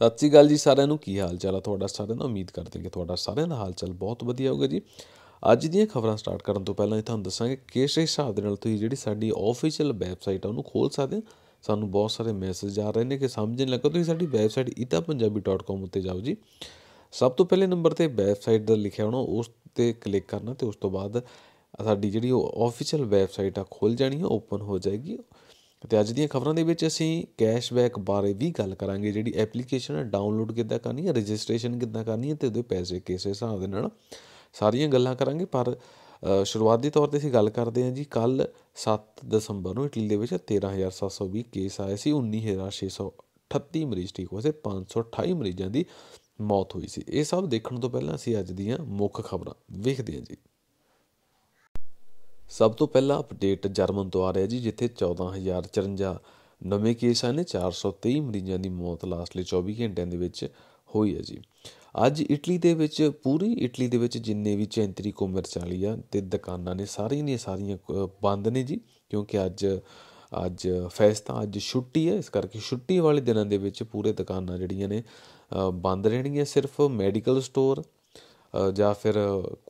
ਸਤਿ ਸ੍ਰੀ ਅਕਾਲ ਜੀ ਸਾਰਿਆਂ ਨੂੰ ਕੀ ਹਾਲ ਚਾਲ ਆ ਤੁਹਾਡਾ ਸਾਰਿਆਂ ਦਾ ਉਮੀਦ ਕਰਦੇ ਕਿ ਤੁਹਾਡਾ ਸਾਰਿਆਂ ਦਾ ਹਾਲ ਚਾਲ ਬਹੁਤ ਵਧੀਆ ਹੋਊਗਾ ਜੀ ਅੱਜ ਦੀਆਂ ਖਬਰਾਂ ਸਟਾਰਟ ਕਰਨ ਤੋਂ ਪਹਿਲਾਂ ਇਹ ਤੁਹਾਨੂੰ ਦੱਸਾਂਗੇ ਕਿਸ ਹਿਸਾਬ ਦੇ ਨਾਲ ਤੁਸੀਂ ਜਿਹੜੀ ਸਾਡੀ ਆਫੀਸ਼ੀਅਲ ਵੈਬਸਾਈਟ ਆ ਉਹਨੂੰ ਖੋਲ ਸਕਦੇ ਹੋ ਸਾਨੂੰ ਬਹੁਤ ਸਾਰੇ ਮੈਸੇਜ ਆ ਰਹੇ ਨੇ ਕਿ ਸਮਝ ਨਹੀਂ ਲੱਗਾ ਤੁਸੀਂ ਸਾਡੀ ਵੈਬਸਾਈਟ itapunjabi.com ਉੱਤੇ ਜਾਓ ਜੀ ਸਭ ਤੋਂ ਪਹਿਲੇ ਨੰਬਰ ਤੇ ਵੈਬਸਾਈਟ ਦਾ ਲਿਖਿਆ ਹੋਣਾ ਉਸ ਤੇ ਕਲਿੱਕ ਕਰਨਾ ਤੇ ਉਸ ਤੋਂ ਬਾਅਦ ਸਾਡੀ ਜਿਹੜੀ ਉਹ ਆਫੀਸ਼ੀਅਲ ਵੈਬਸਾਈਟ ਆ ਖੁੱਲ ਜਾਣੀ ਹੈ ਓਪਨ ਹੋ ਜਾਏਗੀ ਤੇ ਅੱਜ ਦੀਆਂ ਖਬਰਾਂ ਦੇ ਵਿੱਚ ਅਸੀਂ ਕੈਸ਼ਬੈਕ ਬਾਰੇ ਵੀ ਗੱਲ ਕਰਾਂਗੇ ਜਿਹੜੀ ਐਪਲੀਕੇਸ਼ਨ ਹੈ ਡਾਊਨਲੋਡ ਕਿੱਦਾਂ ਕਰਨੀ ਹੈ ਰਜਿਸਟ੍ਰੇਸ਼ਨ ਕਿੱਦਾਂ ਕਰਨੀ ਹੈ ਤੇ ਉਹਦੇ ਪੈਸੇ ਕਿਸ ਹਿਸਾਬ ਦੇ ਨਾਲ ਸਾਰੀਆਂ ਗੱਲਾਂ ਕਰਾਂਗੇ ਪਰ ਸ਼ੁਰੂਆਤੀ ਤੌਰ ਤੇ ਅਸੀਂ ਗੱਲ ਕਰਦੇ ਹਾਂ ਜੀ ਕੱਲ 7 ਦਸੰਬਰ ਨੂੰ ਇਟਲੀ ਦੇ ਵਿੱਚ 13720 ਕੇਸ ਆਏ ਸੀ 19638 ਮਰੀਜ਼ ਠੀਕ ਹੋਏ ਸੀ 528 ਮਰੀਜ਼ਾਂ ਦੀ ਮੌਤ ਹੋਈ ਸੀ ਇਹ ਸਭ ਦੇਖਣ ਤੋਂ ਪਹਿਲਾਂ ਅਸੀਂ ਅੱਜ ਦੀਆਂ ਮੁੱਖ ਖਬਰਾਂ ਵੇਖਦੇ ਹਾਂ ਜੀ ਸਭ ਤੋਂ ਪਹਿਲਾਂ ਅਪਡੇਟ ਜਰਮਨ ਤੋਂ ਆ ਰਿਹਾ ਜੀ ਜਿੱਥੇ 14054 ਨਵੇਂ ਕੇਸ ਆਏ ਨੇ 423 ਮਰੀਜ਼ਾਂ ਦੀ ਮੌਤ ਲਾਸਟਲੇ 24 ਘੰਟਿਆਂ ਦੇ ਵਿੱਚ ਹੋਈ ਹੈ ਜੀ ਅੱਜ ਇਟਲੀ ਦੇ ਵਿੱਚ ਪੂਰੀ ਇਟਲੀ ਦੇ ਵਿੱਚ ਜਿੰਨੇ ਵੀ ਚੈਂਤਰੀ ਕਮਰਸ ਚਾਲੀ ਆ ਤੇ ਦੁਕਾਨਾਂ ਨੇ ਸਾਰੀਆਂ ਨੇ ਸਾਰੀਆਂ ਬੰਦ ਨੇ ਜੀ ਕਿਉਂਕਿ ਅੱਜ ਅੱਜ ਫੈਸਤਾ ਅੱਜ ਛੁੱਟੀ ਹੈ ਇਸ ਕਰਕੇ ਛੁੱਟੀ ਵਾਲੇ ਦਿਨਾਂ ਦੇ ਵਿੱਚ ਪੂਰੇ ਦੁਕਾਨਾਂ ਜਿਹੜੀਆਂ ਨੇ ਬੰਦ ਰਹਿਣਗੀਆਂ ਸਿਰਫ ਮੈਡੀਕਲ ਸਟੋਰ ਜਾਂ ਫਿਰ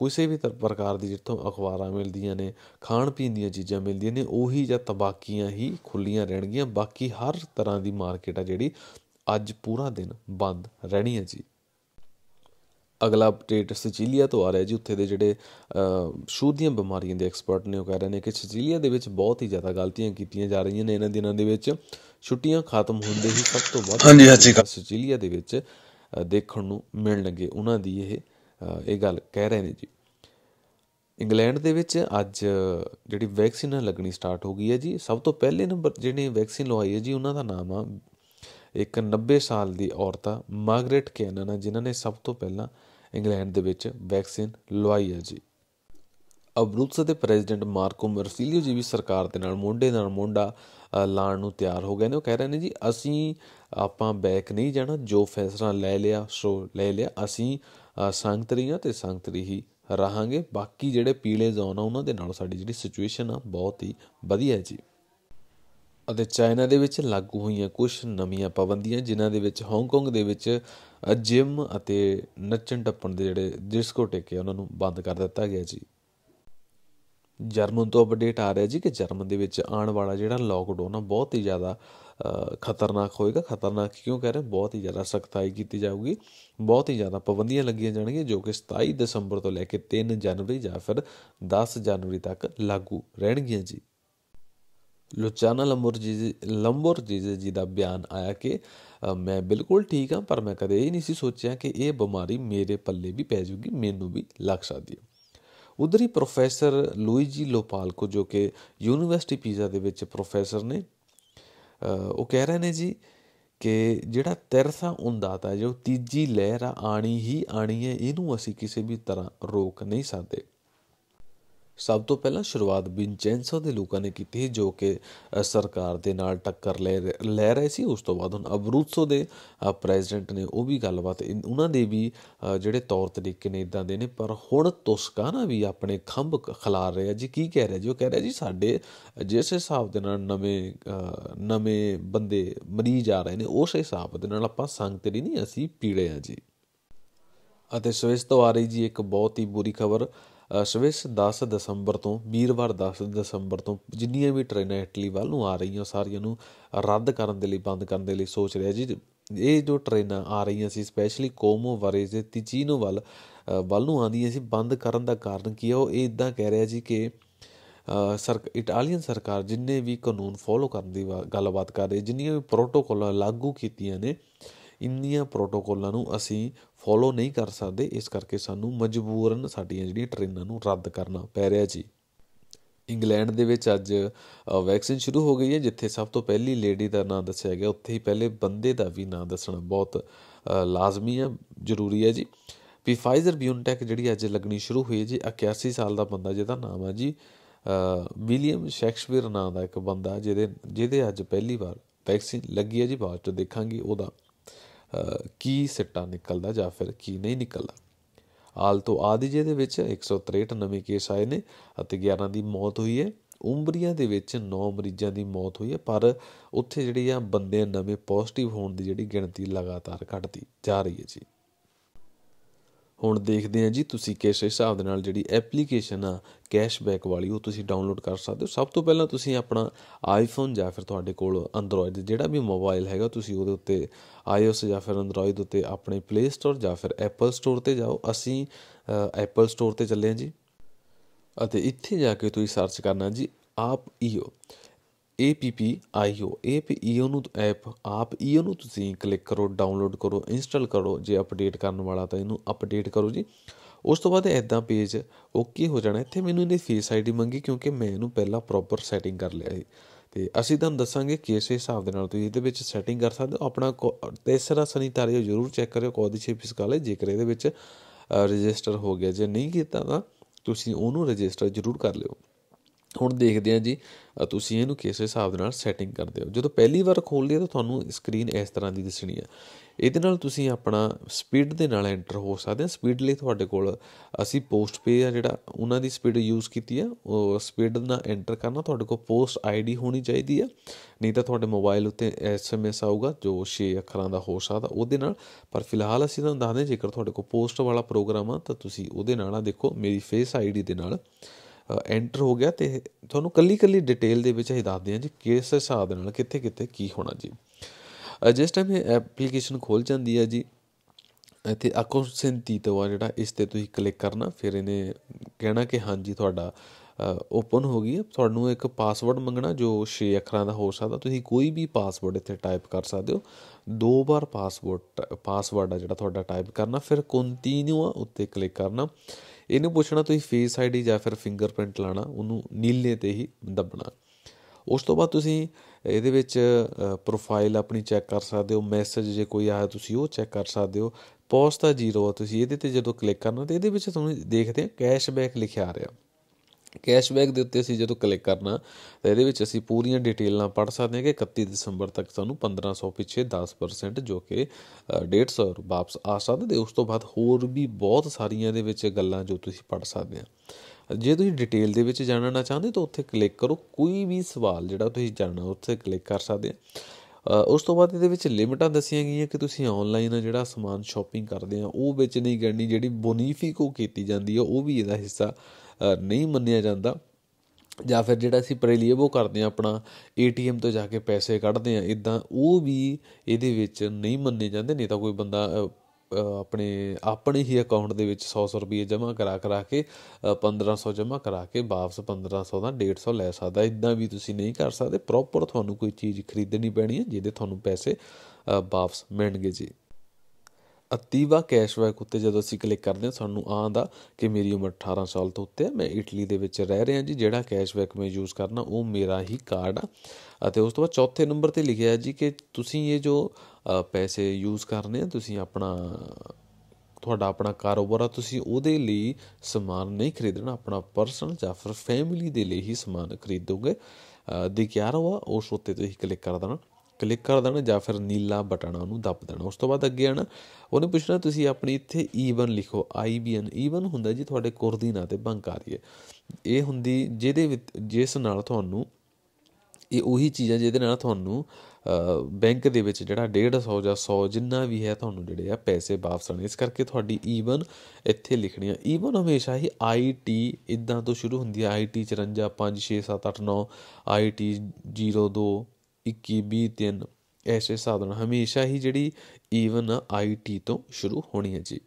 ਕਿਸੇ ਵੀ ਪ੍ਰਕਾਰ ਦੀ ਜਿੱਥੋਂ ਅਖਬਾਰਾਂ ਮਿਲਦੀਆਂ ਨੇ ਖਾਣ ਪੀਣ ਦੀਆਂ ਚੀਜ਼ਾਂ ਮਿਲਦੀਆਂ ਨੇ ਉਹੀ ਜਾਂ ਤਬਾਕੀਆਂ ਹੀ ਖੁੱਲੀਆਂ ਰਹਿਣਗੀਆਂ ਬਾਕੀ ਹਰ ਤਰ੍ਹਾਂ ਦੀ ਮਾਰਕੀਟ ਆ ਜਿਹੜੀ ਅੱਜ ਪੂਰਾ ਦਿਨ ਬੰਦ ਰਹਿਣੀ ਹੈ ਜੀ ਅਗਲਾ ਅਪਡੇਟ ਸਿਚਿਲੀਆ ਤੋਂ ਆ ਰਿਹਾ ਜੀ ਉੱਥੇ ਦੇ ਜਿਹੜੇ ਸ਼ੂਧੀਆਂ ਬਿਮਾਰੀਆਂ ਦੇ ਐਕਸਪਰਟ ਨੇ ਉਹ ਕਹਿ ਰਹੇ ਨੇ ਕਿ ਸਿਚਿਲੀਆ ਦੇ ਵਿੱਚ ਬਹੁਤ ਹੀ ਜ਼ਿਆਦਾ ਗਲਤੀਆਂ ਕੀਤੀਆਂ ਜਾ ਰਹੀਆਂ ਨੇ ਇਹਨਾਂ ਦਿਨਾਂ ਦੇ ਵਿੱਚ ਛੁੱਟੀਆਂ ਖਤਮ ਹੁੰਦੇ ਹੀ ਸਭ ਤੋਂ ਵੱਧ ਹਾਂਜੀ ਹਾਂਜੀ ਸਿਚਿਲੀਆ ਦੇ ਵਿੱਚ ਦੇਖਣ ਨੂੰ ਮਿਲਣਗੇ ਉਹਨਾਂ ਦੀ ਇਹ ਇਹ ਗੱਲ ਕਹਿ ਰਹੇ ਨੇ ਜੀ ਇੰਗਲੈਂਡ ਦੇ ਵਿੱਚ ਅੱਜ ਜਿਹੜੀ ਵੈਕਸੀਨ ਲੱਗਣੀ ਸਟਾਰਟ ਹੋ ਗਈ ਹੈ ਜੀ ਸਭ ਤੋਂ ਪਹਿਲੇ ਨੰਬਰ ਜਿਹਨੇ ਵੈਕਸੀਨ ਲਵਾਈ ਹੈ ਜੀ ਉਹਨਾਂ ਦਾ ਨਾਮ ਆ ਇੱਕ 90 ਸਾਲ ਦੀ ਔਰਤ ਆ ਮਾਰਗਰੇਟ ਕੈਨਨ ਆ ਜਿਨ੍ਹਾਂ ਨੇ ਸਭ ਤੋਂ ਪਹਿਲਾਂ ਇੰਗਲੈਂਡ ਦੇ ਵਿੱਚ ਵੈਕਸੀਨ ਲਵਾਈ ਹੈ ਜੀ ਅਬਰੂਤਸ ਦੇ ਪ੍ਰੈਜ਼ੀਡੈਂਟ ਮਾਰਕੋ ਮਰਸੀਲੀਓ ਜੀ ਵੀ ਸਰਕਾਰ ਦੇ ਨਾਲ ਮੋਢੇ ਨਾਲ ਮੋਢਾ ਲਾਣ ਨੂੰ ਤਿਆਰ ਹੋ ਗਏ ਨੇ ਉਹ ਕਹਿ ਰਹੇ ਨੇ ਜੀ ਅਸੀਂ ਆਪਾਂ ਬੈਕ ਨਹੀਂ ਜਾਣਾ ਜੋ ਫੈਸਲਾ ਲੈ ਲਿਆ ਸੋ ਲੈ ਲਿਆ ਅਸੀਂ ਸੰਗਤਰੀਆਂ ਤੇ ਸੰਗਤਰੀ ਹੀ ਰਹਾਂਗੇ ਬਾਕੀ ਜਿਹੜੇ ਪੀਲੇ ਜ਼ੋਨ ਆ ਉਹਨਾਂ ਦੇ ਨਾਲ ਸਾਡੀ ਜਿਹੜੀ ਸਿਚੁਏਸ਼ਨ ਆ ਬਹੁਤ ਹੀ ਵਧੀਆ ਹੈ ਜੀ ਅਤੇ ਚਾਈਨਾ ਦੇ ਵਿੱਚ ਲਾਗੂ ਹੋਈਆਂ ਕੁਝ ਨਵੀਆਂ ਪਾਬੰਦੀਆਂ ਜਿਨ੍ਹਾਂ ਦੇ ਵਿੱਚ ਹਾਂਗਕਾਂਗ ਦੇ ਵਿੱਚ ਜਿਮ ਅਤੇ ਨੱਚਣ ਟੱਪਣ ਦੇ ਜਿਹੜੇ ਡਿਸਕੋਟੇਕ ਆ ਉਹਨਾਂ ਨੂੰ ਬੰਦ ਕਰ ਦਿੱਤਾ ਗਿਆ ਜੀ ਜਰਮਨ ਤੋਂ ਅਪਡੇਟ ਆ ਰਿਹਾ ਜੀ ਕਿ ਜਰਮਨ ਦੇ ਵਿੱਚ ਆਉਣ ਵਾਲਾ ਜਿਹੜਾ ਲਾਕਡਾਊਨ ਆ ਬਹੁਤ ਹੀ ਜ਼ਿਆਦਾ ਖਤਰਨਾਕ ਹੋਏਗਾ ਖਤਰਨਾਕ ਕਿਉਂ ਕਹਿ ਰਹੇ ਬਹੁਤ ਹੀ ਜ਼ਿਆਦਾ ਸਖਤਾਈ ਕੀਤੀ ਜਾਊਗੀ ਬਹੁਤ ਹੀ ਜ਼ਿਆਦਾ ਪਾਬੰਦੀਆਂ ਲੱਗੀਆਂ ਜਾਣਗੀਆਂ ਜੋ ਕਿ 27 ਦਸੰਬਰ ਤੋਂ ਲੈ ਕੇ 3 ਜਨਵਰੀ ਜਾਂ ਫਿਰ 10 ਜਨਵਰੀ ਤੱਕ ਲਾਗੂ ਰਹਿਣਗੀਆਂ ਜੀ ਲੁਚਾਨਾ ਲੰਬੋਰਜੀਜੀ ਲੰਬੋਰਜੀਜੀ ਜੀ ਦਾ ਬਿਆਨ ਆਇਆ ਕਿ ਮੈਂ ਬਿਲਕੁਲ ਠੀਕ ਹਾਂ ਪਰ ਮੈਂ ਕਦੇ ਇਹ ਨਹੀਂ ਸੀ ਸੋਚਿਆ ਕਿ ਇਹ ਬਿਮਾਰੀ ਮੇਰੇ ਪੱਲੇ ਵੀ ਪੈ ਜੂਗੀ ਮੈਨੂੰ ਵੀ ਲੱਗ ਸਕਦੀ ਹੈ ਉਧਰ ਹੀ ਪ੍ਰੋਫੈਸਰ ਲੂਈ ਲੋਪਾਲ ਕੋ ਜੋ ਕਿ ਯੂਨੀਵਰਸਿਟੀ ਪੀਜ਼ਾ ਦੇ ਵਿੱਚ ਪ੍ਰੋਫੈਸਰ ਨੇ ਉਹ ਕਹਿ ਰਹੇ ਨੇ ਜੀ ਕਿ ਜਿਹੜਾ ਤਿਰਸਾ ਉੰਦਾਤਾ ਜੋ ਤੀਜੀ ਲਹਿਰ ਆਣੀ ਹੀ ਆਣੀ ਹੈ ਇਹਨੂੰ ਅਸੀਂ ਕਿਸੇ ਵੀ ਤਰ੍ਹਾਂ ਰੋਕ ਨਹੀਂ ਸਕਦੇ ਸਭ ਤੋਂ ਪਹਿਲਾਂ ਸ਼ੁਰੂਆਤ ਵਿੰਚੈਂਸੋ ਦੇ ਲੋਕਾਂ ਨੇ ਕੀਤੀ ਜੋ ਕਿ ਸਰਕਾਰ ਦੇ ਨਾਲ ਟੱਕਰ ਲੈ ਲੈ ਰਹੇ ਸੀ ਉਸ ਤੋਂ ਬਾਅਦ ਹੁਣ ਅਬਰੂਤਸੋ ਦੇ ਪ੍ਰੈਜ਼ੀਡੈਂਟ ਨੇ ਉਹ ਵੀ ਗੱਲਬਾਤ ਉਹਨਾਂ ਦੇ ਵੀ ਜਿਹੜੇ ਤੌਰ ਤਰੀਕੇ ਨੇ ਇਦਾਂ ਦੇ ਨੇ ਪਰ ਹੁਣ ਤੁਸਕਾ ਨਾ ਵੀ ਆਪਣੇ ਖੰਭ ਖਿਲਾਰ ਰਿਹਾ ਜੀ ਕੀ ਕਹਿ ਰਿਹਾ ਜੀ ਉਹ ਕਹਿ ਰਿਹਾ ਜੀ ਸਾਡੇ ਜਿਸ ਹਿਸਾਬ ਦੇ ਨਾਲ ਨਵੇਂ ਨਵੇਂ ਬੰਦੇ ਮਰੀਜ਼ ਆ ਰਹੇ ਨੇ ਉਸ ਹਿਸਾਬ ਦੇ ਨਾਲ ਆਪਾਂ ਸੰਗਤ ਨਹੀਂ ਅਸੀਂ ਪੀੜੇ ਆ ਜੀ ਅਤੇ ਸਵੇਸ ਤੋਂ ਆ ਰਹੀ ਜੀ ਇੱਕ ਬਹੁਤ ਹੀ ਬੁਰੀ ਖਬਰ ਸਵਿਸ 10 ਦਸੰਬਰ ਤੋਂ ਵੀਰਵਾਰ 10 ਦਸੰਬਰ ਤੋਂ ਜਿੰਨੀਆਂ ਵੀ ਟ੍ਰੇਨਾਂ ਇਟਲੀ ਵੱਲ ਨੂੰ ਆ ਰਹੀਆਂ ਸਾਰੀਆਂ ਨੂੰ ਰੱਦ ਕਰਨ ਦੇ ਲਈ ਬੰਦ ਕਰਨ ਦੇ ਲਈ ਸੋਚ ਰਿਹਾ ਜੀ ਇਹ ਜੋ ਟ੍ਰੇਨਾਂ ਆ ਰਹੀਆਂ ਸੀ ਸਪੈਸ਼ਲੀ ਕੋਮੋ ਵਰੇਜ ਤੇ ਤਿਚੀਨੋ ਵੱਲ ਵੱਲ ਨੂੰ ਆਂਦੀਆਂ ਸੀ ਬੰਦ ਕਰਨ ਦਾ ਕਾਰਨ ਕੀ ਹੈ ਉਹ ਇਹ ਇਦਾਂ ਕਹਿ ਰਿਹਾ ਜੀ ਕਿ ਸਰ ਇਟਾਲੀਅਨ ਸਰਕਾਰ ਜਿੰਨੇ ਵੀ ਕਾਨੂੰਨ ਫੋਲੋ ਕਰਨ ਦੀ ਗੱਲਬਾਤ ਕਰ ਰਹੀ ਜਿੰਨੀਆਂ ਵੀ ਪ੍ਰੋਟੋਕੋਲ ਲਾਗੂ ਕੀਤੀਆਂ ਨੇ ਇੰਨੀਆਂ ਪ੍ਰੋਟੋਕੋਲਾਂ ਨੂੰ ਅਸੀਂ ਫੋਲੋ ਨਹੀਂ ਕਰ ਸਕਦੇ ਇਸ ਕਰਕੇ ਸਾਨੂੰ ਮਜਬੂਰਨ ਸਾਡੀਆਂ ਜਿਹੜੀਆਂ ਟ੍ਰੇਨਾਂ ਨੂੰ ਰੱਦ ਕਰਨਾ ਪੈ ਰਿਹਾ ਜੀ ਇੰਗਲੈਂਡ ਦੇ ਵਿੱਚ ਅੱਜ ਵੈਕਸੀਨ ਸ਼ੁਰੂ ਹੋ ਗਈ ਹੈ ਜਿੱਥੇ ਸਭ ਤੋਂ ਪਹਿਲੀ ਲੇਡੀ ਦਾ ਨਾਮ ਦੱਸਿਆ ਗਿਆ ਉੱਥੇ ਹੀ ਪਹਿਲੇ ਬੰਦੇ ਦਾ ਵੀ ਨਾਮ ਦੱਸਣਾ ਬਹੁਤ ਲਾਜ਼ਮੀ ਹੈ ਜ਼ਰੂਰੀ ਹੈ ਜੀ ਵੀ ਫਾਈਜ਼ਰ ਬਿਓਨਟੈਕ ਜਿਹੜੀ ਅੱਜ ਲੱਗਣੀ ਸ਼ੁਰੂ ਹੋਈ ਹੈ ਜੀ 81 ਸਾਲ ਦਾ ਬੰਦਾ ਜਿਹਦਾ ਨਾਮ ਹੈ ਜੀ ਵਿਲੀਅਮ ਸ਼ੈਕਸਪੀਅਰ ਨਾਮ ਦਾ ਇੱਕ ਬੰਦਾ ਜਿਹਦੇ ਜਿਹਦੇ ਅੱਜ ਪਹਿਲੀ ਵਾਰ ਵੈਕਸੀਨ ਲੱਗੀ ਹੈ ਜੀ ਬਾਅਦ ਚ ਦੇਖਾਂਗੇ ਉਹਦਾ ਕੀ ਸਿੱਟਾ ਨਿਕਲਦਾ ਜਾਂ ਫਿਰ ਕੀ ਨਹੀਂ ਨਿਕਲਦਾ ਆਲ ਤੋਂ ਆਦੀ ਜੇ ਦੇ ਵਿੱਚ 163 ਨਵੇਂ ਕੇਸ ਆਏ ਨੇ ਅਤੇ 11 ਦੀ ਮੌਤ ਹੋਈ ਹੈ ਉਮਰੀਆਂ ਦੇ ਵਿੱਚ 9 ਮਰੀਜ਼ਾਂ ਦੀ ਮੌਤ ਹੋਈ ਹੈ ਪਰ ਉੱਥੇ ਜਿਹੜੀ ਆ ਬੰਦੇ ਨਵੇਂ ਪੋਜ਼ਿਟਿਵ ਹੋਣ ਦੀ ਜਿਹੜੀ ਗਿਣਤੀ ਲਗਾਤਾਰ ਘਟਦੀ ਜਾ ਰਹੀ ਹੈ ਜੀ ਹੁਣ ਦੇਖਦੇ ਹਾਂ ਜੀ ਤੁਸੀਂ ਕਿਸ ਹਿਸਾਬ ਦੇ ਨਾਲ ਜਿਹੜੀ ਐਪਲੀਕੇਸ਼ਨ ਆ ਕੈਸ਼ਬੈਕ ਵਾਲੀ ਉਹ ਤੁਸੀਂ ਡਾਊਨਲੋਡ ਕਰ ਸਕਦੇ ਹੋ ਸਭ ਤੋਂ ਪਹਿਲਾਂ ਤੁਸੀਂ ਆਪਣਾ ਆਈਫੋਨ ਜਾਂ ਫਿਰ ਤੁਹਾਡੇ ਕੋਲ ਐਂਡਰੋਇਡ ਜਿਹੜਾ ਵੀ ਮੋਬਾਈਲ ਹੈਗਾ ਤੁਸੀਂ ਉਹਦੇ ਉੱਤੇ ਆਈਓਐਸ ਜਾਂ ਫਿਰ ਐਂਡਰੋਇਡ ਉੱਤੇ ਆਪਣੇ ਪਲੇ ਸਟੋਰ ਜਾਂ ਫਿਰ ਐਪਲ ਸਟੋਰ ਤੇ ਜਾਓ ਅਸੀਂ ਐਪਲ ਸਟੋਰ ਤੇ ਚੱਲੇ ਹਾਂ ਜੀ ਅਤੇ ਇੱਥੇ ਜਾ ਕੇ ਤੁਸੀਂ ਸਰਚ ਕਰਨਾ ਜੀ ਆਪ ਈਓ APPIO APIO ਨੂੰ ਐਪ ਆਪ ਈਓ ਨੂੰ ਤੁਸੀਂ ਕਲਿੱਕ ਕਰੋ ਡਾਊਨਲੋਡ ਕਰੋ ਇੰਸਟਾਲ ਕਰੋ ਜੇ ਅਪਡੇਟ ਕਰਨ ਵਾਲਾ ਤਾਂ ਇਹਨੂੰ ਅਪਡੇਟ ਕਰੋ ਜੀ ਉਸ ਤੋਂ ਬਾਅਦ ਐਦਾਂ ਪੇਜ ਓਕੇ ਹੋ ਜਾਣਾ ਇੱਥੇ ਮੈਨੂੰ ਇਹਦੀ ਫੇਸ ਆਈਡੀ ਮੰਗੀ ਕਿਉਂਕਿ ਮੈਂ ਇਹਨੂੰ ਪਹਿਲਾਂ ਪ੍ਰੋਪਰ ਸੈਟਿੰਗ ਕਰ ਲਿਆ ਸੀ ਤੇ ਅਸੀਂ ਤੁਹਾਨੂੰ ਦੱਸਾਂਗੇ ਕਿਸ ਹਿਸਾਬ ਦੇ ਨਾਲ ਤੁਸੀਂ ਇਹਦੇ ਵਿੱਚ ਸੈਟਿੰਗ ਕਰ ਸਕਦੇ ਹੋ ਆਪਣਾ ਤੀਸਰਾ ਸਨੀਤਾਰੀਓ ਜ਼ਰੂਰ ਚੈੱਕ ਕਰਿਓ ਕੋਦੀ ਛੇ ਹੈ ਜੇਕਰ ਇਹਦੇ ਵਿੱਚ ਰਜਿਸਟਰ ਹੋ ਗਿਆ ਜੇ ਨਹੀਂ ਕੀਤਾ ਤਾਂ ਤੁਸੀਂ ਉਹਨੂੰ ਰਜਿਸਟਰ ਜ਼ਰੂਰ ਕਰ ਲਿਓ ਹੁਣ ਦੇਖਦੇ ਹਾਂ ਜੀ ਤੁਸੀਂ ਇਹਨੂੰ ਕਿਸ ਹਿਸਾਬ ਦੇ ਨਾਲ ਸੈਟਿੰਗ ਕਰਦੇ ਹੋ ਜਦੋਂ ਪਹਿਲੀ ਵਾਰ ਖੋਲਦੇ ਹੋ ਤਾਂ ਤੁਹਾਨੂੰ ਸਕਰੀਨ ਇਸ ਤਰ੍ਹਾਂ ਦੀ ਦਿਸਣੀ ਹੈ ਇਹਦੇ ਨਾਲ ਤੁਸੀਂ ਆਪਣਾ ਸਪੀਡ ਦੇ ਨਾਲ ਐਂਟਰ ਹੋ ਸਕਦੇ ਹੋ ਸਪੀਡ ਲਈ ਤੁਹਾਡੇ ਕੋਲ ਅਸੀਂ ਪੋਸਟ ਪੇ ਆ ਜਿਹੜਾ ਉਹਨਾਂ ਦੀ ਸਪੀਡ ਯੂਜ਼ ਕੀਤੀ ਆ ਉਹ ਸਪੀਡ ਨਾਲ ਐਂਟਰ ਕਰਨਾ ਤੁਹਾਡੇ ਕੋਲ ਪੋਸਟ ਆਈਡੀ ਹੋਣੀ ਚਾਹੀਦੀ ਆ ਨਹੀਂ ਤਾਂ ਤੁਹਾਡੇ ਮੋਬਾਈਲ ਉੱਤੇ ਐਸਐਮਐਸ ਆਊਗਾ ਜੋ 6 ਅੱਖਰਾਂ ਦਾ ਹੋ ਸਕਦਾ ਉਹਦੇ ਨਾਲ ਪਰ ਫਿਲਹਾਲ ਅਸੀਂ ਤੁਹਾਨੂੰ ਦੱਸਦੇ ਜੇਕਰ ਤੁਹਾਡੇ ਕੋਲ ਪੋਸਟ ਵਾਲਾ ਪ੍ਰੋਗਰਾਮ ਆ ਤਾਂ ਤੁਸੀਂ ਉਹਦੇ ਨਾਲ ਆ ਦੇਖੋ ਮੇਰੀ ਫੇਸ ਆਈਡੀ ਦੇ ਨਾਲ ਐਂਟਰ ਹੋ ਗਿਆ ਤੇ ਤੁਹਾਨੂੰ ਕੱਲੀ ਕੱਲੀ ਡਿਟੇਲ ਦੇ ਵਿੱਚ ਹਿਦਾਇਤਾਂ ਜੀ ਕਿਸ ਹਿਸਾਬ ਨਾਲ ਕਿੱਥੇ ਕਿੱਥੇ ਕੀ ਹੋਣਾ ਜੀ ਜਿਸ ਟਾਈਮ ਇਹ ਐਪਲੀਕੇਸ਼ਨ ਖੋਲ ਜਾਂਦੀ ਹੈ ਜੀ ਇੱਥੇ ਅਕਾਉਂਟਸੈਂਟੀ ਤੇ ਆ ਜਿਹੜਾ ਇਸ ਤੇ ਤੁਸੀਂ ਕਲਿੱਕ ਕਰਨਾ ਫਿਰ ਇਹਨੇ ਕਹਿਣਾ ਕਿ ਹਾਂਜੀ ਤੁਹਾਡਾ ਓਪਨ ਹੋ ਗਈ ਹੈ ਤੁਹਾਨੂੰ ਇੱਕ ਪਾਸਵਰਡ ਮੰਗਣਾ ਜੋ 6 ਅੱਖਰਾਂ ਦਾ ਹੋ ਸਕਦਾ ਤੁਸੀਂ ਕੋਈ ਵੀ ਪਾਸਵਰਡ ਇੱਥੇ ਟਾਈਪ ਕਰ ਸਕਦੇ ਹੋ ਦੋ ਵਾਰ ਪਾਸਵਰਡ ਪਾਸਵਰਡ ਆ ਜਿਹੜਾ ਤੁਹਾਡਾ ਟਾਈਪ ਕਰਨਾ ਫਿਰ ਕੰਟੀਨਿਊ ਉੱਤੇ ਕਲਿੱਕ ਕਰਨਾ ਇਹਨੂੰ ਪੁੱਛਣਾ ਤੁਸੀਂ ਫੇਸ ਆਈਡੀ ਜਾਂ ਫਿਰ ਫਿੰਗਰਪ੍ਰਿੰਟ ਲਾਣਾ ਉਹਨੂੰ ਨੀਲੇ ਤੇ ਹੀ ਦੱਬਣਾ ਉਸ ਤੋਂ ਬਾਅਦ ਤੁਸੀਂ ਇਹਦੇ ਵਿੱਚ ਪ੍ਰੋਫਾਈਲ ਆਪਣੀ ਚੈੱਕ ਕਰ ਸਕਦੇ ਹੋ ਮੈਸੇਜ ਜੇ ਕੋਈ ਆਇਆ ਤੁਸੀਂ ਉਹ ਚੈੱਕ ਕਰ ਸਕਦੇ ਹੋ ਪੋਸਟ ਦਾ ਜ਼ੀਰੋ ਆ ਤੁਸੀਂ ਇਹਦੇ ਤੇ ਜਦੋਂ ਕਲਿੱਕ ਕਰਨਾ ਤੇ ਇਹਦੇ ਵਿੱਚ ਤੁਹਾਨੂੰ ਦੇਖਦੇ ਆ ਕੈਸ਼ਬੈਕ ਲਿਖਿਆ ਆ ਰਿਹਾ ਕੈਸ਼ਬੈਕ ਦੇ ਉੱਤੇ ਅਸੀਂ ਜਦੋਂ ਕਲਿੱਕ ਕਰਨਾ ਤਾਂ ਇਹਦੇ ਵਿੱਚ ਅਸੀਂ ਪੂਰੀਆਂ ਡਿਟੇਲਾਂ ਪੜ ਸਕਦੇ ਹਾਂ ਕਿ 31 ਦਸੰਬਰ ਤੱਕ ਸਾਨੂੰ 1500 ਪਿੱਛੇ 10% ਜੋ ਕਿ 150 ਵਾਪਸ ਆ ਸਕਦਾ ਤੇ ਉਸ ਤੋਂ ਬਾਅਦ ਹੋਰ ਵੀ ਬਹੁਤ ਸਾਰੀਆਂ ਦੇ ਵਿੱਚ ਗੱਲਾਂ ਜੋ ਤੁਸੀਂ ਪੜ ਸਕਦੇ ਆ ਜੇ ਤੁਸੀਂ ਡਿਟੇਲ ਦੇ ਵਿੱਚ ਜਾਣਨਾ ਚਾਹੁੰਦੇ ਤਾਂ ਉੱਥੇ ਕਲਿੱਕ ਕਰੋ ਕੋਈ ਵੀ ਸਵਾਲ ਜਿਹੜਾ ਤੁਸੀਂ ਜਾਣਨਾ ਉੱਥੇ ਕਲਿੱਕ ਕਰ ਸਕਦੇ ਆ ਉਸ ਤੋਂ ਬਾਅਦ ਇਹਦੇ ਵਿੱਚ ਲਿਮਟਾਂ ਦੱਸੀਆਂ ਗਈਆਂ ਕਿ ਤੁਸੀਂ ਆਨਲਾਈਨ ਜਿਹੜਾ ਸਮਾਨ ਸ਼ਾਪਿੰਗ ਕਰਦੇ ਆ ਉਹ ਵਿੱਚ ਨਹੀਂ ਕਰਨੀ ਜਿਹੜੀ ਬੋਨੀਫੀਕੋ ਕੀਤੀ ਜਾਂਦੀ ਆ ਉਹ ਵੀ ਇਹਦਾ ਹਿੱਸਾ ਨਹੀਂ ਮੰਨਿਆ ਜਾਂਦਾ ਜਾਂ ਫਿਰ ਜਿਹੜਾ ਅਸੀਂ ਉਹ ਕਰਦੇ ਆ ਆਪਣਾ ਏਟੀਐਮ ਤੋਂ ਜਾ ਕੇ ਪੈਸੇ ਕੱਢਦੇ ਆ ਇਦਾਂ ਉਹ ਵੀ ਇਹਦੇ ਵਿੱਚ ਨਹੀਂ ਮੰਨੇ ਜਾਂਦੇ ਨਹੀਂ ਤਾਂ ਕੋਈ ਬੰਦਾ ਆਪਣੇ ਆਪਣੇ ਹੀ ਅਕਾਊਂਟ ਦੇ ਵਿੱਚ 100-100 ਰੁਪਏ ਜਮ੍ਹਾਂ ਕਰਾ ਕਰਾ ਕੇ 1500 ਜਮ੍ਹਾਂ ਕਰਾ ਕੇ ਵਾਪਸ 1500 ਦਾ 150 ਲੈ ਸਕਦਾ ਇਦਾਂ ਵੀ ਤੁਸੀਂ ਨਹੀਂ ਕਰ ਸਕਦੇ ਪ੍ਰੋਪਰ ਤੁਹਾਨੂੰ ਕੋਈ ਚੀਜ਼ ਖਰੀਦਣੀ ਪੈਣੀ ਹੈ ਜਿਹਦੇ ਤੁਹਾਨੂੰ ਪੈਸੇ ਵਾਪਸ ਮਿਲਣਗੇ ਜੀ ਅਤੀਵਾ ਕੈਸ਼ਬੈਕ ਉੱਤੇ ਜਦੋਂ ਅਸੀਂ ਕਲਿੱਕ ਕਰਦੇ ਹਾਂ ਸਾਨੂੰ ਆਂਦਾ ਕਿ ਮੇਰੀ ਉਮਰ 18 ਸਾਲ ਤੋਂ ਉੱਤੇ ਹੈ ਮੈਂ ਇਟਲੀ ਦੇ ਵਿੱਚ ਰਹਿ ਰਿਹਾ ਜੀ ਜਿਹੜਾ ਕੈਸ਼ਬੈਕ ਮੈਂ ਯੂਜ਼ ਕਰਨਾ ਉਹ ਮੇਰਾ ਹੀ ਕਾਰਡ ਆ ਅਤੇ ਉਸ ਤੋਂ ਬਾਅਦ ਚੌਥੇ ਨੰਬਰ ਤੇ ਲਿਖਿਆ ਹੈ ਜੀ ਕਿ ਤੁਸੀਂ ਇਹ ਜੋ ਪੈਸੇ ਯੂਜ਼ ਕਰਨੇ ਆ ਤੁਸੀਂ ਆਪਣਾ ਤੁਹਾਡਾ ਆਪਣਾ ਕਾਰੋਬਾਰ ਆ ਤੁਸੀਂ ਉਹਦੇ ਲਈ ਸਮਾਨ ਨਹੀਂ ਖਰੀਦਣਾ ਆਪਣਾ ਪਰਸਨ ਜਾਂ ਫਿਰ ਫੈਮਿਲੀ ਦੇ ਲਈ ਹੀ ਸਮਾਨ ਖਰੀਦੋਗੇ ਦੇ 11ਵਾਂ ਉਸ ਉੱਤੇ ਤੁਸੀਂ ਕਲਿੱਕ ਕਰ ਦੇਣਾ ਕਲਿੱਕ ਕਰ ਦੇਣਾ ਜਾਂ ਫਿਰ ਨੀਲਾ ਬਟਨ ਉਹਨੂੰ ਦੱਬ ਦੇਣਾ ਉਸ ਤੋਂ ਬਾਅਦ ਅੱਗੇ ਆਣਾ ਉਹਨੇ ਪੁੱਛਣਾ ਤੁਸੀਂ ਆਪਣੀ ਇੱਥੇ ਈਵਨ e ਲਿਖੋ ਆਈਬੀਐਨ ਈਵਨ e ਹੁੰਦਾ ਜੀ ਤੁਹਾਡੇ ਕੁਰਦੀ ਨਾਂ ਤੇ ਭੰਕ ਆ ਰਹੀ ਹੈ ਇਹ ਹੁੰਦੀ ਜਿਹਦੇ ਜਿਸ ਨਾਲ ਤੁਹਾਨੂੰ ਇਹ ਉਹੀ ਚੀਜ਼ਾਂ ਜਿਹਦੇ ਨਾਲ ਤੁਹਾਨੂੰ ਬੈਂਕ ਦੇ ਵਿੱਚ ਜਿਹੜਾ 150 ਜਾਂ 100 ਜਿੰਨਾ ਵੀ ਹੈ ਤੁਹਾਨੂੰ ਜਿਹੜੇ ਆ ਪੈਸੇ ਵਾਪਸ ਆਣੇ ਇਸ ਕਰਕੇ ਤੁਹਾਡੀ ਈਵਨ e ਇੱਥੇ ਲਿਖਣੀ ਆ ਈਵਨ ਹਮੇਸ਼ਾ ਹੀ ਆਈਟੀ ਇਦਾਂ ਤੋਂ ਸ਼ੁਰੂ ਹੁੰਦੀ ਹੈ ਆਈਟੀ 54 5 6 7 8 9 ਆਈਟੀ 02 21 20 ਐਸੇ ਸਾਧਨ ਹਮੇਸ਼ਾ ਹੀ ਜਿਹੜੀ ਈਵਨ ਆਈਟੀ ਤੋਂ ਸ਼ੁਰੂ ਹੋਣੀ ਹੈ ਜੀ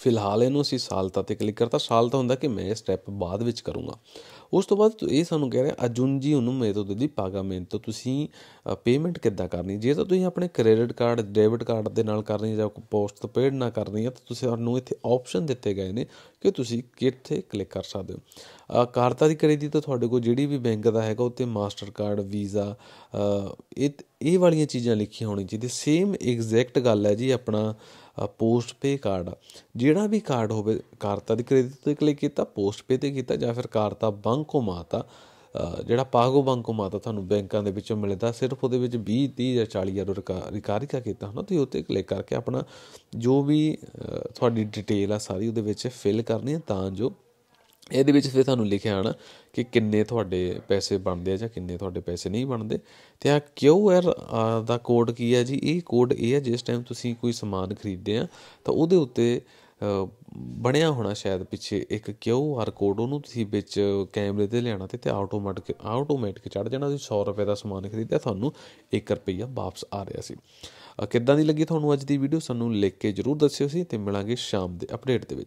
ਫਿਲਹਾਲ ਇਹਨੂੰ ਅਸੀਂ ਸਾਲਤਾ ਤੇ ਕਲਿੱਕ ਕਰਤਾ ਸਾਲਤਾ ਹੁੰਦਾ ਕਿ ਮੈਂ ਇਹ ਸਟੈਪ ਬਾਅਦ ਵਿੱਚ ਕਰੂੰਗਾ ਉਸ ਤੋਂ ਬਾਅਦ ਇਹ ਸਾਨੂੰ ਕਹਿ ਰਿਹਾ ਅਜੁਨ ਜੀ ਉਹਨੂੰ ਮੇਰੇ ਤੋਂ ਦੀ ਪਾਗਾਮੈਂਟ ਤੋਂ ਤੁਸੀਂ ਪੇਮੈਂਟ ਕਿੱਦਾਂ ਕਰਨੀ ਜੇ ਤਾਂ ਤੁਸੀਂ ਆਪਣੇ ਕ੍ਰੈਡਿਟ ਕਾਰਡ ਡੈਬਿਟ ਕਾਰਡ ਦੇ ਨਾਲ ਕਰਨੀ ਜਾਂ ਪੋਸਟ ਤੋਂ ਪੇਡ ਨਾ ਕਰਨੀ ਹੈ ਤਾਂ ਤੁਸੀਂ ਉਹਨੂੰ ਇੱਥੇ ਆਪਸ਼ਨ ਦਿੱਤੇ ਗਏ ਨੇ ਕਿ ਤੁਸੀਂ ਕਿੱਥੇ ਕਲਿੱਕ ਕਰ ਸਕਦੇ ਹੋ ਕਾਰਤਾ ਦੀ ਕ੍ਰੈਡਿਟ ਤਾਂ ਤੁਹਾਡੇ ਕੋਲ ਜਿਹੜੀ ਵੀ ਬੈਂਕ ਦਾ ਹੈਗਾ ਉੱਤੇ ਮਾਸਟਰ ਕਾਰਡ ਵੀਜ਼ਾ ਇਹ ਇਹ ਵਾਲੀਆਂ ਚੀਜ਼ਾਂ ਲਿਖੀਆਂ ਹੋਣੀ ਚਾਹੀਦੀ ਸੇਮ ਐਗਜ਼ੈਕਟ ਗੱਲ ਹੈ ਜੀ ਆਪਣਾ ਪੋਸਟ ਪੇ ਕਾਰਡ ਜਿਹੜਾ ਵੀ ਕਾਰਡ ਹੋਵੇ ਕਾਰਤਾ ਦੀ ਕ੍ਰੈਡਿਟ ਤੇ ਕਲਿੱਕ ਕੀਤਾ ਪੋਸਟ ਪੇ ਤੇ ਕੀਤਾ ਜਾਂ ਫਿਰ ਕਾਰਤਾ ਬੈਂਕੋ ਮਾਤਾ ਜਿਹੜਾ ਪਾਗੋ ਬੈਂਕੋ ਮਾਤਾ ਤੁਹਾਨੂੰ ਬੈਂਕਾਂ ਦੇ ਵਿੱਚੋਂ ਮਿਲਦਾ ਸਿਰਫ ਉਹਦੇ ਵਿੱਚ 20 30 ਜਾਂ 40 ਰੁਪਏ ਰਿਕਾਰਿਕਾ ਕੀਤਾ ਹੁੰਦਾ ਤੇ ਉੱਤੇ ਕਲਿੱਕ ਕਰਕੇ ਆਪਣਾ ਜੋ ਵੀ ਤੁਹਾਡੀ ਡਿਟੇਲ ਆ ਸਾਰੀ ਉਹਦੇ ਵਿੱਚ ਫਿਲ ਕਰਨੀ ਹੈ ਤਾਂ ਜੋ ਇਹਦੇ ਵਿੱਚ ਫਿਰ ਤੁਹਾਨੂੰ ਲਿਖਿਆ ਆਣਾ ਕਿ ਕਿੰਨੇ ਤੁਹਾਡੇ ਪੈਸੇ ਬਣਦੇ ਆ ਜਾਂ ਕਿੰਨੇ ਤੁਹਾਡੇ ਪੈਸੇ ਨਹੀਂ ਬਣਦੇ ਤੇ ਆ QR ਦਾ ਕੋਡ ਕੀ ਹੈ ਜੀ ਇਹ ਕੋਡ ਇਹ ਹੈ ਜਿਸ ਟਾਈਮ ਤੁਸੀਂ ਕੋਈ ਸਮਾਨ ਖਰੀਦਦੇ ਆ ਤਾਂ ਉਹਦੇ ਉੱਤੇ ਬਣਿਆ ਹੋਣਾ ਸ਼ਾਇਦ ਪਿੱਛੇ ਇੱਕ QR ਕੋਡ ਉਹਨੂੰ ਤੁਸੀਂ ਵਿੱਚ ਕੈਮਰੇ ਤੇ ਲਿਆਣਾ ਤੇ ਤੇ ਆਟੋਮੈਟਿਕ ਆਟੋਮੈਟਿਕ ਚੜ ਜਾਣਾ ਤੁਸੀਂ 100 ਰੁਪਏ ਦਾ ਸਮਾਨ ਖਰੀਦਿਆ ਤੁਹਾਨੂੰ 1 ਰੁਪਿਆ ਵਾਪਸ ਆ ਰਿਹਾ ਸੀ ਕਿੱਦਾਂ ਦੀ ਲੱਗੀ ਤੁਹਾਨੂੰ ਅੱਜ ਦੀ ਵੀਡੀਓ ਸਾਨੂੰ ਲਿਖ ਕੇ ਜਰੂਰ ਦੱਸਿਓ ਸੀ ਤੇ ਮਿਲਾਂਗੇ ਸ਼ਾਮ ਦੇ ਅਪਡੇਟ ਦੇ ਵਿੱਚ